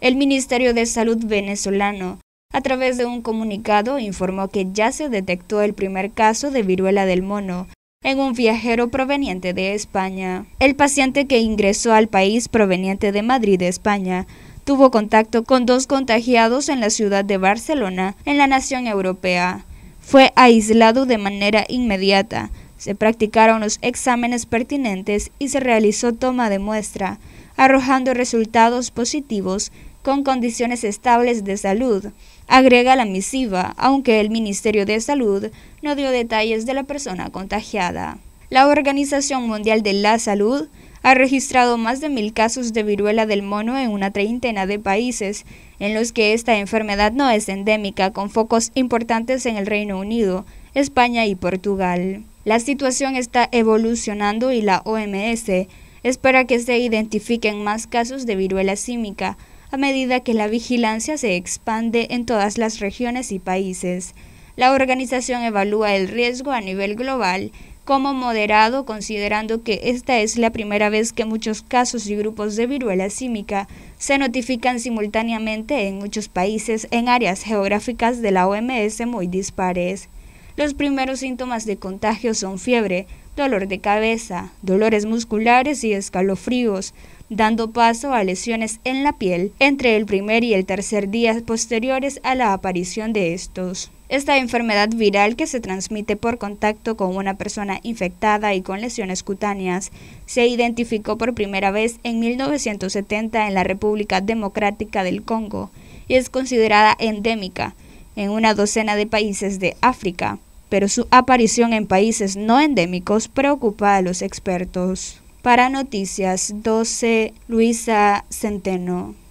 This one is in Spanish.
El Ministerio de Salud venezolano, a través de un comunicado, informó que ya se detectó el primer caso de viruela del mono en un viajero proveniente de España. El paciente que ingresó al país proveniente de Madrid, España, tuvo contacto con dos contagiados en la ciudad de Barcelona, en la nación europea. Fue aislado de manera inmediata, se practicaron los exámenes pertinentes y se realizó toma de muestra arrojando resultados positivos con condiciones estables de salud, agrega la misiva, aunque el Ministerio de Salud no dio detalles de la persona contagiada. La Organización Mundial de la Salud ha registrado más de mil casos de viruela del mono en una treintena de países, en los que esta enfermedad no es endémica, con focos importantes en el Reino Unido, España y Portugal. La situación está evolucionando y la OMS espera que se identifiquen más casos de viruela símica a medida que la vigilancia se expande en todas las regiones y países. La organización evalúa el riesgo a nivel global como moderado considerando que esta es la primera vez que muchos casos y grupos de viruela símica se notifican simultáneamente en muchos países en áreas geográficas de la OMS muy dispares. Los primeros síntomas de contagio son fiebre, dolor de cabeza, dolores musculares y escalofríos, dando paso a lesiones en la piel entre el primer y el tercer día posteriores a la aparición de estos. Esta enfermedad viral que se transmite por contacto con una persona infectada y con lesiones cutáneas se identificó por primera vez en 1970 en la República Democrática del Congo y es considerada endémica en una docena de países de África pero su aparición en países no endémicos preocupa a los expertos. Para Noticias 12, Luisa Centeno.